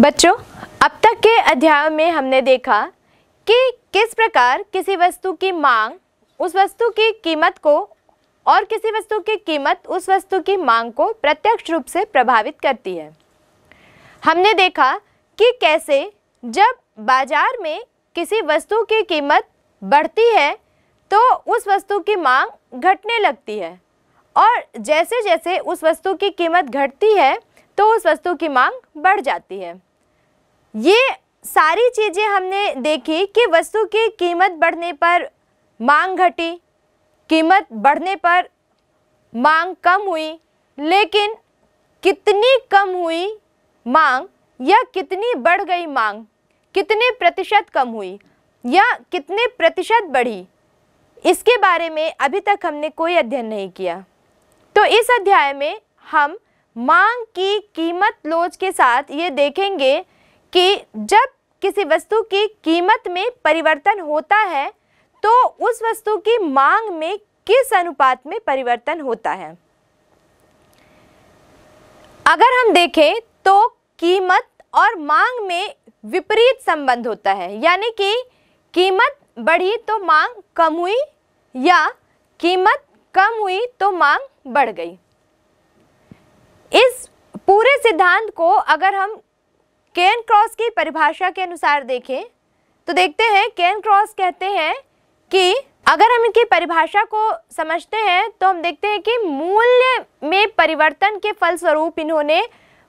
बच्चों अब तक के अध्याय में हमने देखा कि किस प्रकार किसी वस्तु की मांग उस वस्तु की कीमत को और किसी वस्तु की कीमत उस वस्तु की मांग को प्रत्यक्ष रूप से प्रभावित करती है हमने देखा कि कैसे जब बाजार में किसी वस्तु की कीमत बढ़ती है तो उस वस्तु की मांग घटने लगती है और जैसे जैसे उस वस्तु की कीमत घटती है तो उस वस्तु की मांग बढ़ जाती है ये सारी चीज़ें हमने देखी कि वस्तु की कीमत बढ़ने पर मांग घटी कीमत बढ़ने पर मांग कम हुई लेकिन कितनी कम हुई मांग या कितनी बढ़ गई मांग कितने प्रतिशत कम हुई या कितने प्रतिशत बढ़ी इसके बारे में अभी तक हमने कोई अध्ययन नहीं किया तो इस अध्याय में हम मांग की कीमत लोच के साथ ये देखेंगे कि जब किसी वस्तु की कीमत में परिवर्तन होता है तो उस वस्तु की मांग में किस अनुपात में परिवर्तन होता है अगर हम देखें तो कीमत और मांग में विपरीत संबंध होता है यानी कि कीमत बढ़ी तो मांग कम हुई या कीमत कम हुई तो मांग बढ़ गई इस पूरे सिद्धांत को अगर हम केन क्रॉस की परिभाषा के अनुसार देखें तो देखते हैं केन क्रॉस कहते हैं कि अगर हम इनकी परिभाषा को समझते हैं तो हम देखते हैं कि मूल्य में परिवर्तन के फलस्वरूप इन्होंने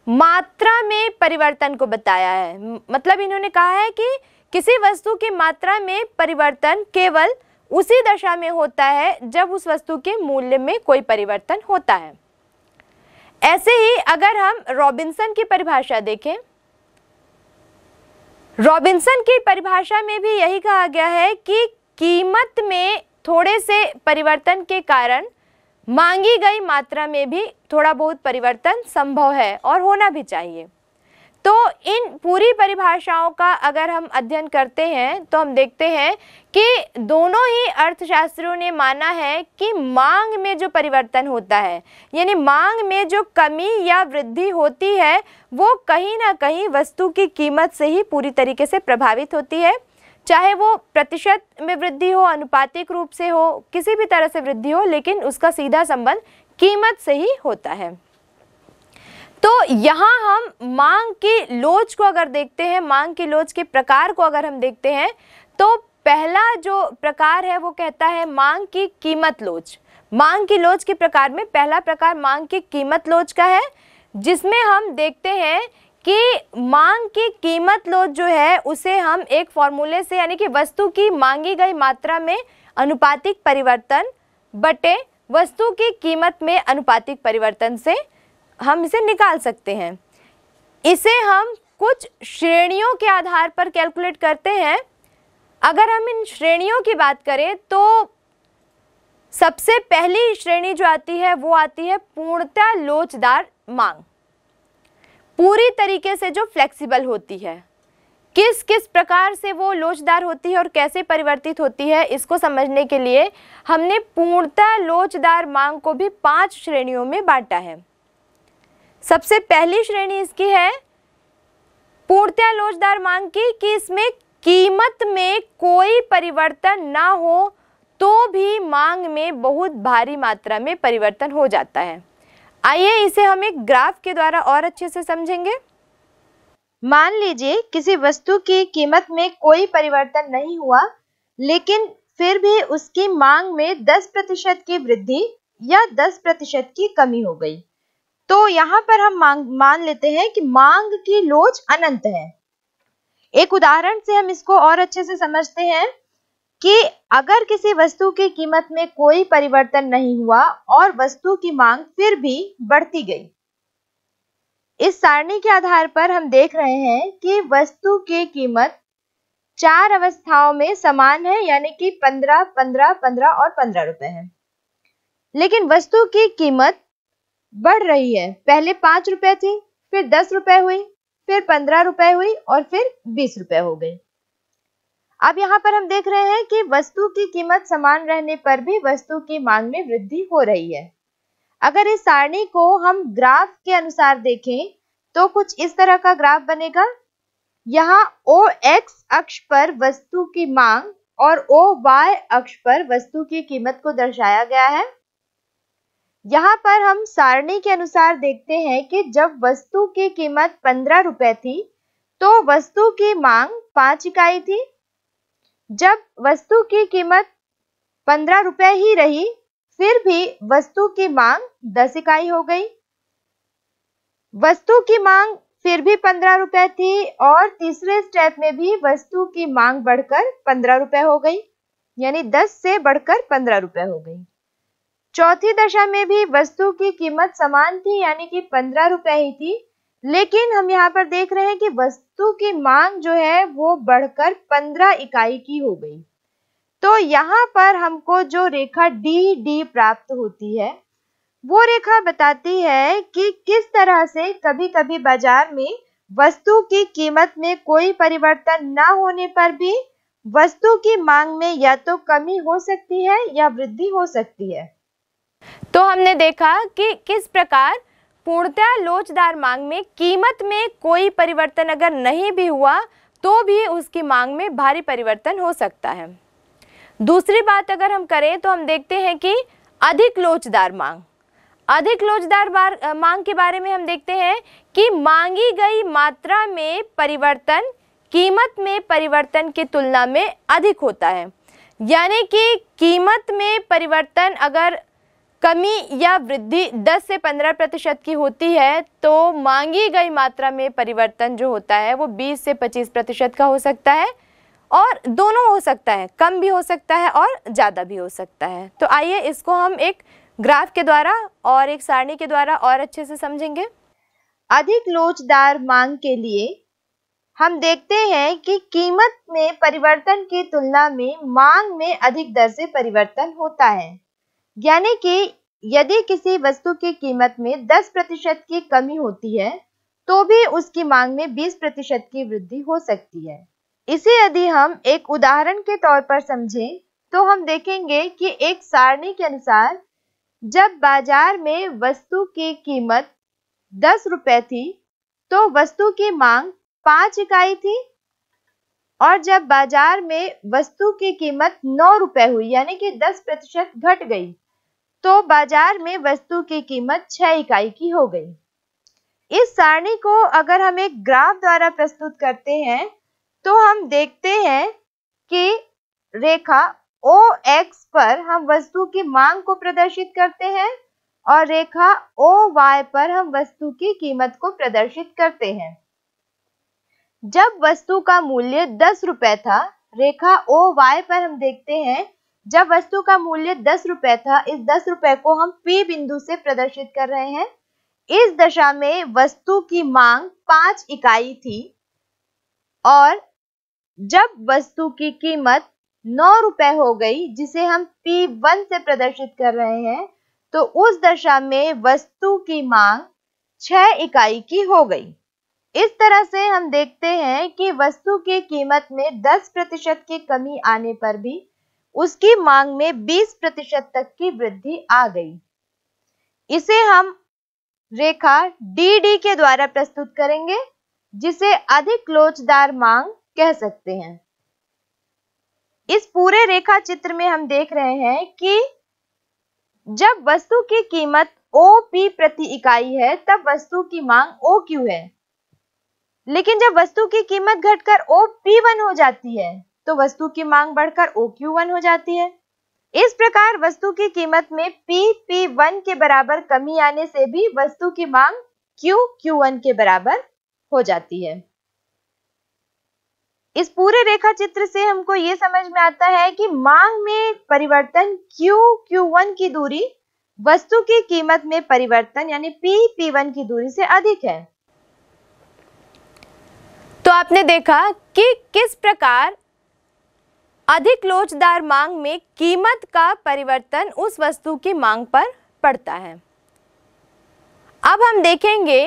मात्रा में परिवर्तन को बताया है मतलब इन्होंने कहा है कि किसी वस्तु की मात्रा में परिवर्तन केवल उसी दशा में होता है जब उस वस्तु के मूल्य में कोई परिवर्तन होता है ऐसे ही अगर हम रॉबिन्सन की परिभाषा देखें रॉबिन्सन की परिभाषा में भी यही कहा गया है कि कीमत में थोड़े से परिवर्तन के कारण मांगी गई मात्रा में भी थोड़ा बहुत परिवर्तन संभव है और होना भी चाहिए तो इन पूरी परिभाषाओं का अगर हम अध्ययन करते हैं तो हम देखते हैं कि दोनों ही अर्थशास्त्रियों ने माना है कि मांग में जो परिवर्तन होता है यानी मांग में जो कमी या वृद्धि होती है वो कहीं ना कहीं वस्तु की कीमत से ही पूरी तरीके से प्रभावित होती है चाहे वो प्रतिशत में वृद्धि हो अनुपातिक रूप से हो किसी भी तरह से वृद्धि हो लेकिन उसका सीधा संबंध कीमत से ही होता है तो यहाँ हम मांग की लोच को अगर देखते हैं मांग की लोच के प्रकार को अगर हम देखते हैं तो पहला जो प्रकार है वो कहता है मांग की कीमत लोच मांग की लोच के प्रकार में पहला प्रकार मांग की कीमत लोच का है जिसमें हम देखते हैं कि मांग की कीमत लोच जो है उसे हम एक फॉर्मूले से यानी कि वस्तु की मांगी गई मात्रा में अनुपातिक परिवर्तन बटे वस्तु की कीमत में अनुपातिक परिवर्तन से हम इसे निकाल सकते हैं इसे हम कुछ श्रेणियों के आधार पर कैलकुलेट करते हैं अगर हम इन श्रेणियों की बात करें तो सबसे पहली श्रेणी जो आती है वो आती है पूर्णतः लोचदार मांग पूरी तरीके से जो फ्लेक्सिबल होती है किस किस प्रकार से वो लोचदार होती है और कैसे परिवर्तित होती है इसको समझने के लिए हमने पूर्णतः लोचदार मांग को भी पांच श्रेणियों में बांटा है सबसे पहली श्रेणी इसकी है पूर्णतया लोचदार मांग की कि इसमें कीमत में कोई परिवर्तन ना हो तो भी मांग में बहुत भारी मात्रा में परिवर्तन हो जाता है आइए इसे हम एक ग्राफ के द्वारा और अच्छे से समझेंगे मान लीजिए किसी वस्तु की कीमत में कोई परिवर्तन नहीं हुआ लेकिन फिर भी उसकी मांग में 10 प्रतिशत की वृद्धि या 10 प्रतिशत की कमी हो गई तो यहां पर हम मांग मान लेते हैं कि मांग की लोच अनंत है एक उदाहरण से हम इसको और अच्छे से समझते हैं कि अगर किसी वस्तु की कीमत में कोई परिवर्तन नहीं हुआ और वस्तु की मांग फिर भी बढ़ती गई इस सारणी के आधार पर हम देख रहे हैं कि वस्तु की कीमत चार अवस्थाओं में समान है यानी कि पंद्रह पंद्रह पंद्रह और पंद्रह रुपए है लेकिन वस्तु की कीमत बढ़ रही है पहले पांच रुपए थी फिर दस रुपए हुई फिर पंद्रह रुपए हुई और फिर बीस रुपए हो गई अब यहाँ पर हम देख रहे हैं कि वस्तु की कीमत समान रहने पर भी वस्तु की मांग में वृद्धि हो रही है अगर इस सारणी को हम ग्राफ के अनुसार देखें तो कुछ इस तरह का ग्राफ बनेगा यहाँ ओ एक्स अक्ष पर वस्तु की मांग और ओ वाई अक्ष पर वस्तु की कीमत को दर्शाया गया है यहाँ पर हम सारणी के अनुसार देखते हैं कि जब वस्तु की कीमत पंद्रह रुपए थी तो वस्तु की मांग पांच इकाई थी जब वस्तु की कीमत पंद्रह रुपए ही रही फिर भी वस्तु की मांग दस इकाई हो गई वस्तु की मांग फिर भी पंद्रह रुपए थी और तीसरे स्टेप में भी वस्तु की मांग बढ़कर पंद्रह रुपए हो गई यानी दस से बढ़कर पंद्रह रुपए हो गई चौथी दशा में भी वस्तु की कीमत समान थी यानी कि पंद्रह रुपए ही थी लेकिन हम यहाँ पर देख रहे हैं कि वस्तु की मांग जो है वो बढ़कर पंद्रह इकाई की हो गई तो यहाँ पर हमको जो रेखा डी डी प्राप्त होती है वो रेखा बताती है कि किस तरह से कभी कभी बाजार में वस्तु की कीमत में कोई परिवर्तन ना होने पर भी वस्तु की मांग में या तो कमी हो सकती है या वृद्धि हो सकती है तो हमने देखा कि किस प्रकार पूर्णतया लोचदार मांग में कीमत में कोई परिवर्तन अगर नहीं भी हुआ तो भी उसकी मांग में भारी परिवर्तन हो सकता है दूसरी बात अगर हम करें तो हम देखते हैं कि अधिक लोचदार मांग अधिक लोचदार मांग के बारे में हम देखते हैं कि मांगी गई मात्रा में परिवर्तन कीमत में परिवर्तन की तुलना में अधिक होता है यानी कि कीमत में परिवर्तन अगर कमी या वृद्धि 10 से 15 प्रतिशत की होती है तो मांगी गई मात्रा में परिवर्तन जो होता है वो 20 से 25 प्रतिशत का हो सकता है और दोनों हो सकता है कम भी हो सकता है और ज़्यादा भी हो सकता है तो आइए इसको हम एक ग्राफ के द्वारा और एक सारणी के द्वारा और अच्छे से समझेंगे अधिक लोचदार मांग के लिए हम देखते हैं कि कीमत में परिवर्तन की तुलना में मांग में अधिक दर से परिवर्तन होता है यानी कि यदि किसी वस्तु की कीमत में 10 प्रतिशत की कमी होती है तो भी उसकी मांग में 20 प्रतिशत की वृद्धि हो सकती है इसे यदि हम एक उदाहरण के तौर पर समझें तो हम देखेंगे कि एक सारणी के अनुसार जब बाजार में वस्तु की कीमत दस रुपए थी तो वस्तु की मांग पांच इकाई थी और जब बाजार में वस्तु की कीमत नौ रुपए हुई यानी कि दस प्रतिशत घट गई तो बाजार में वस्तु की कीमत छह इकाई की हो गई इस सारणी को अगर हम एक ग्राफ द्वारा प्रस्तुत करते हैं तो हम देखते हैं कि रेखा ओ एक्स पर हम वस्तु की मांग को प्रदर्शित करते हैं और रेखा ओ वाई पर हम वस्तु की कीमत को प्रदर्शित करते हैं जब वस्तु का मूल्य दस रुपए था रेखा ओ वाई पर हम देखते हैं जब वस्तु का मूल्य दस रुपए था इस दस रुपए को हम पी बिंदु से प्रदर्शित कर रहे हैं इस दशा में वस्तु की मांग पांच इकाई थी और जब वस्तु की कीमत नौ रुपए हो गई जिसे हम पी वन से प्रदर्शित कर रहे हैं तो उस दशा में वस्तु की मांग छह इकाई की हो गई इस तरह से हम देखते हैं कि वस्तु की कीमत में दस प्रतिशत की कमी आने पर भी उसकी मांग में 20 प्रतिशत तक की वृद्धि आ गई इसे हम रेखा डी डी के द्वारा प्रस्तुत करेंगे जिसे अधिक लोचदार मांग कह सकते हैं इस पूरे रेखा चित्र में हम देख रहे हैं कि जब वस्तु की कीमत ओ पी प्रति इकाई है तब वस्तु की मांग ओ क्यू है लेकिन जब वस्तु की कीमत घटकर ओ पी वन हो जाती है तो वस्तु की मांग बढ़कर ओ क्यू वन हो जाती है इस प्रकार वस्तु की कीमत में पी पी वन के बराबर कमी आने से भी वस्तु की मांग क्यू क्यू वन के बराबर हो जाती है इस पूरे रेखा चित्र से हमको ये समझ में आता है कि मांग में परिवर्तन क्यू क्यू वन की दूरी वस्तु की कीमत में परिवर्तन यानी पी पी वन की दूरी से अधिक है तो आपने देखा कि किस प्रकार अधिक लोचदार मांग में कीमत का परिवर्तन उस वस्तु की मांग पर पड़ता है अब हम देखेंगे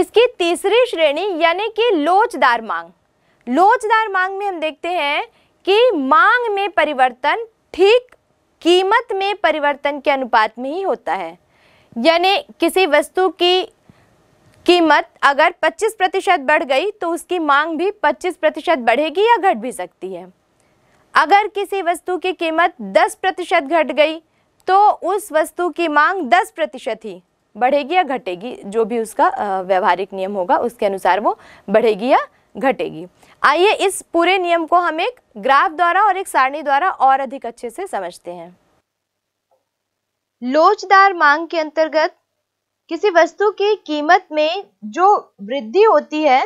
इसकी तीसरी श्रेणी यानी कि लोचदार मांग लोचदार मांग में हम देखते हैं कि मांग में परिवर्तन ठीक कीमत में परिवर्तन के अनुपात में ही होता है यानी किसी वस्तु की कीमत अगर 25 प्रतिशत बढ़ गई तो उसकी मांग भी 25 प्रतिशत बढ़ेगी या घट भी सकती है अगर किसी वस्तु की कीमत 10 प्रतिशत घट गई तो उस वस्तु की मांग 10 प्रतिशत ही बढ़ेगी या घटेगी जो भी उसका व्यवहारिक नियम होगा उसके अनुसार वो बढ़ेगी या घटेगी आइए इस पूरे नियम को हम एक ग्राफ द्वारा और एक सारणी द्वारा और अधिक अच्छे से समझते हैं लोचदार मांग के अंतर्गत किसी वस्तु की कीमत में जो वृद्धि होती है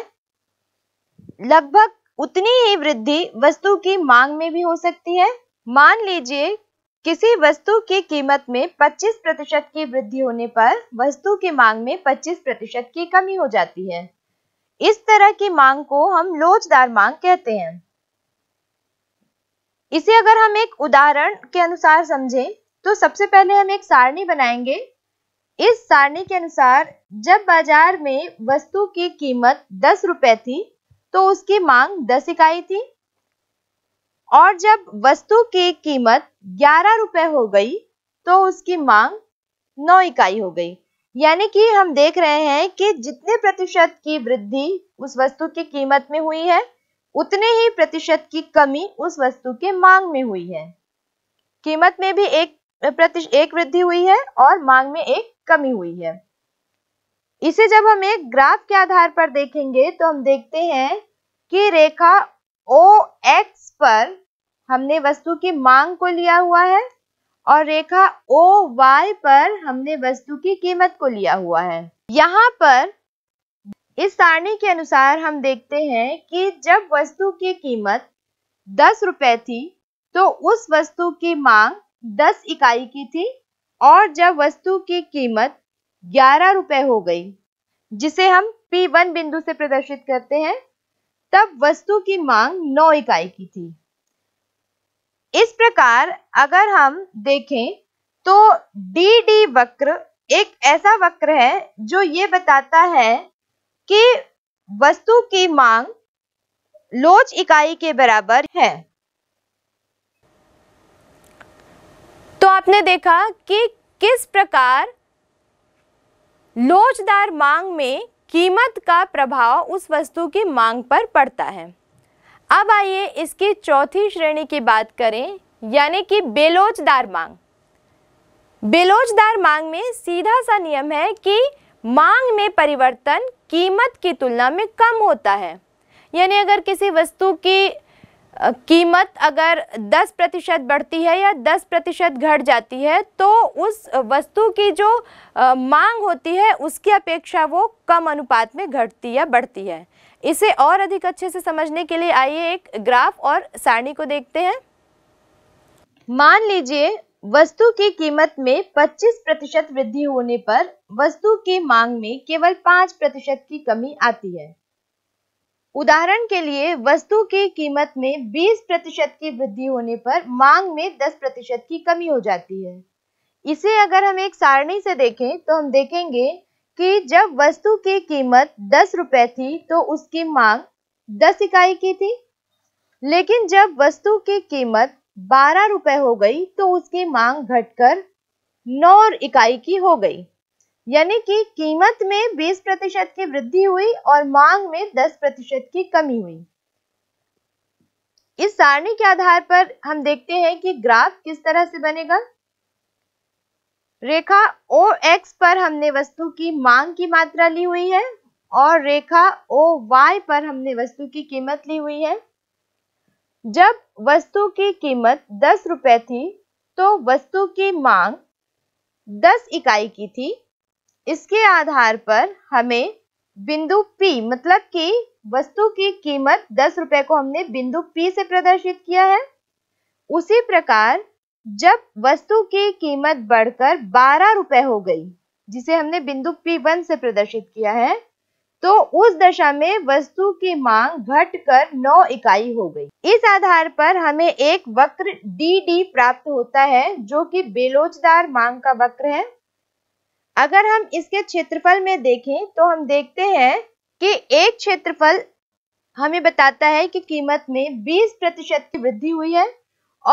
लगभग उतनी ही वृद्धि वस्तु की मांग में भी हो सकती है मान लीजिए किसी वस्तु की कीमत में 25 प्रतिशत की वृद्धि होने पर वस्तु की मांग में 25 प्रतिशत की कमी हो जाती है इस तरह की मांग को हम लोचदार मांग कहते हैं इसे अगर हम एक उदाहरण के अनुसार समझें तो सबसे पहले हम एक सारणी बनाएंगे इस सारणी के अनुसार जब बाजार में वस्तु की कीमत दस रुपए थी तो उसकी मांग 10 इकाई थी और जब वस्तु की कीमत ग्यारह रुपए हो गई तो उसकी मांग 9 इकाई हो गई यानी कि हम देख रहे हैं कि जितने प्रतिशत की वृद्धि उस वस्तु की कीमत में हुई है उतने ही प्रतिशत की कमी उस वस्तु के मांग में हुई है कीमत में भी एक प्रतिश एक वृद्धि हुई है और मांग में एक कमी हुई है इसे जब हम एक ग्राफ के आधार पर देखेंगे तो हम देखते हैं कि रेखा ओ एक्स पर हमने वस्तु की मांग को लिया हुआ है और रेखा ओ वाई पर हमने वस्तु की कीमत को लिया हुआ है यहाँ पर इस सारणी के अनुसार हम देखते हैं कि जब वस्तु की कीमत दस रुपए थी तो उस वस्तु की मांग दस इकाई की थी और जब वस्तु की कीमत ग्यारह रुपए हो गई जिसे हम P1 बिंदु से प्रदर्शित करते हैं तब वस्तु की मांग 9 इकाई की थी इस प्रकार अगर हम देखें तो डी डी वक्र एक ऐसा वक्र है जो ये बताता है कि वस्तु की मांग लोच इकाई के बराबर है तो आपने देखा कि किस प्रकार लोचदार मांग में कीमत का प्रभाव उस वस्तु की मांग पर पड़ता है अब आइए इसकी चौथी श्रेणी की बात करें यानी कि बेलोचदार मांग बेलोचदार मांग में सीधा सा नियम है कि मांग में परिवर्तन कीमत की तुलना में कम होता है यानी अगर किसी वस्तु की कीमत अगर 10 प्रतिशत बढ़ती है या 10 प्रतिशत घट जाती है तो उस वस्तु की जो मांग होती है उसकी अपेक्षा वो कम अनुपात में घटती या बढ़ती है इसे और अधिक अच्छे से समझने के लिए आइए एक ग्राफ और सारणी को देखते हैं मान लीजिए वस्तु की कीमत में 25 प्रतिशत वृद्धि होने पर वस्तु की मांग में केवल 5 प्रतिशत की कमी आती है उदाहरण के लिए वस्तु की कीमत में 20 प्रतिशत की वृद्धि होने पर मांग में 10 प्रतिशत की कमी हो जाती है इसे अगर हम एक सारणी से देखें तो हम देखेंगे कि जब वस्तु की कीमत दस रुपए थी तो उसकी मांग दस इकाई की थी लेकिन जब वस्तु की कीमत बारह रुपए हो गई तो उसकी मांग घटकर नौ इकाई की हो गई यानी कि कीमत में 20 प्रतिशत की वृद्धि हुई और मांग में 10 प्रतिशत की कमी हुई इस सारणी के आधार पर हम देखते हैं कि ग्राफ किस तरह से बनेगा रेखा ओ एक्स पर हमने वस्तु की मांग की मात्रा ली हुई है और रेखा ओ वाई पर हमने वस्तु की कीमत ली हुई है जब वस्तु की कीमत दस रुपए थी तो वस्तु की मांग दस इकाई की थी इसके आधार पर हमें बिंदु P मतलब कि वस्तु की कीमत दस रुपए को हमने बिंदु P से प्रदर्शित किया है उसी प्रकार जब वस्तु की कीमत बढ़कर बारह रुपए हो गई जिसे हमने बिंदु P1 से प्रदर्शित किया है तो उस दशा में वस्तु की मांग घटकर नौ इकाई हो गई इस आधार पर हमें एक वक्र डी डी प्राप्त होता है जो कि बेलोचदार मांग का वक्र है अगर हम इसके क्षेत्रफल में देखें तो हम देखते हैं कि एक क्षेत्रफल हमें बताता है कि कीमत में 20 प्रतिशत की वृद्धि हुई है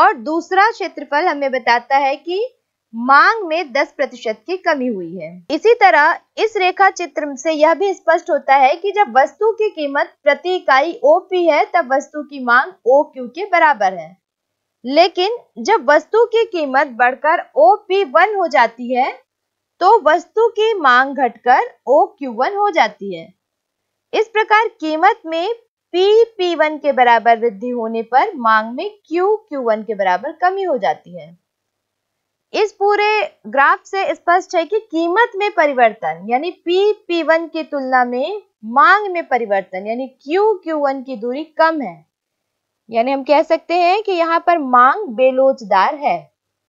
और दूसरा क्षेत्रफल हमें बताता है कि मांग में 10 प्रतिशत की कमी हुई है इसी तरह इस रेखा चित्र से यह भी स्पष्ट होता है कि जब वस्तु की कीमत प्रति इकाई पी है तब वस्तु की मांग ओ क्यू के बराबर है लेकिन जब वस्तु की कीमत बढ़कर ओ पी वन हो जाती है तो वस्तु की मांग घटकर ओ क्यू वन हो जाती है इस प्रकार कीमत में पी पी वन के बराबर वृद्धि होने पर मांग में क्यू क्यू वन के बराबर कमी हो जाती है इस पूरे ग्राफ से स्पष्ट है कि कीमत में परिवर्तन यानी पी पी वन की तुलना में मांग में परिवर्तन यानी क्यू क्यू वन की दूरी कम है यानी हम कह सकते हैं कि यहाँ पर मांग बेलोचदार है